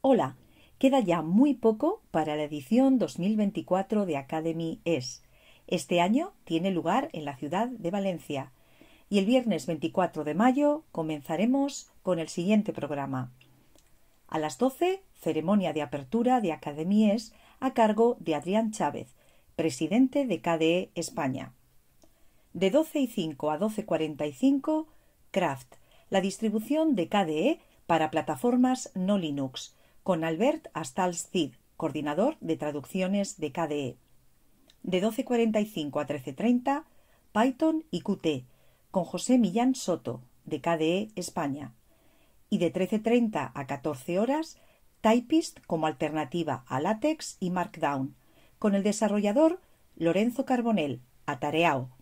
Hola, queda ya muy poco para la edición 2024 de Academy Es. Este año tiene lugar en la ciudad de Valencia y el viernes 24 de mayo comenzaremos con el siguiente programa. A las 12, ceremonia de apertura de Academies a cargo de Adrián Chávez, presidente de KDE España. De 12 y 5 a 12.45, Kraft, la distribución de KDE para plataformas no Linux, con Albert Astals Cid, coordinador de traducciones de KDE. De 12.45 a 13.30, Python y Qt, con José Millán Soto, de KDE España. Y de 13.30 a 14 horas, Typist como alternativa a LaTeX y Markdown, con el desarrollador Lorenzo Carbonell, Tareao.